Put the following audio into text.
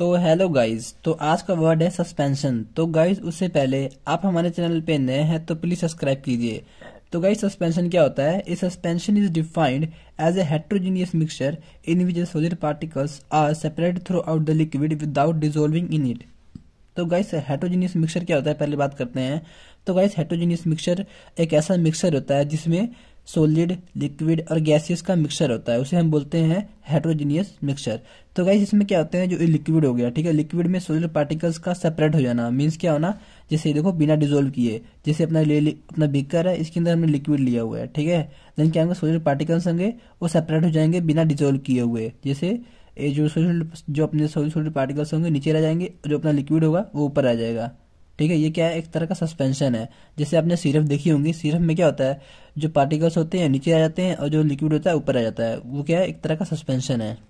तो hello guys तो आज का वर्ड है सस्पेंशन तो गाइस उससे पहले आप हमारे चैनल पे नए हैं तो प्लीज सब्सक्राइब कीजिए तो गाइस सस्पेंशन क्या होता है इस suspension is defined as a heterogeneous mixture in which solid particles are separate throughout the liquid without dissolving in it तो गाइस हेट्रोजीनियस मिक्सचर क्या होता है पहले बात करते हैं तो गाइस हेट्रोजीनियस मिक्सचर एक ऐसा मिक्सचर होता है जिसमें सोलिड लिक्विड और गैसियस का मिक्सचर होता है उसे हम बोलते हैं हेट्रोजीनियस मिक्सचर तो गाइस इसमें क्या होता है जो लिक्विड हो गया ठीक है लिक्विड में सोलर पार्टिकल्स का सेपरेट हो जाना मीन्स क्या होना जैसे देखो बिना डिजोल्व किए जैसे अपना ले अपना बीकर है इसके अंदर हमने लिक्विड लिया हुआ है ठीक है देन क्या होंगे सोलिड पार्टिकल्स होंगे वो सेपरेट हो जाएंगे बिना डिजोल्व किए हुए जैसे जो सोलिड जो अपने सोलर पार्टिकल्स होंगे नीचे रह जाएंगे जो अपना लिक्विड होगा वो ऊपर आ जाएगा ठीक है ये क्या है एक तरह का सस्पेंशन है जैसे आपने सिरप देखी होंगी सिरप में क्या होता है जो पार्टिकल्स होते हैं नीचे आ जाते हैं और जो लिक्विड होता है ऊपर आ जाता है वो क्या है एक तरह का सस्पेंशन है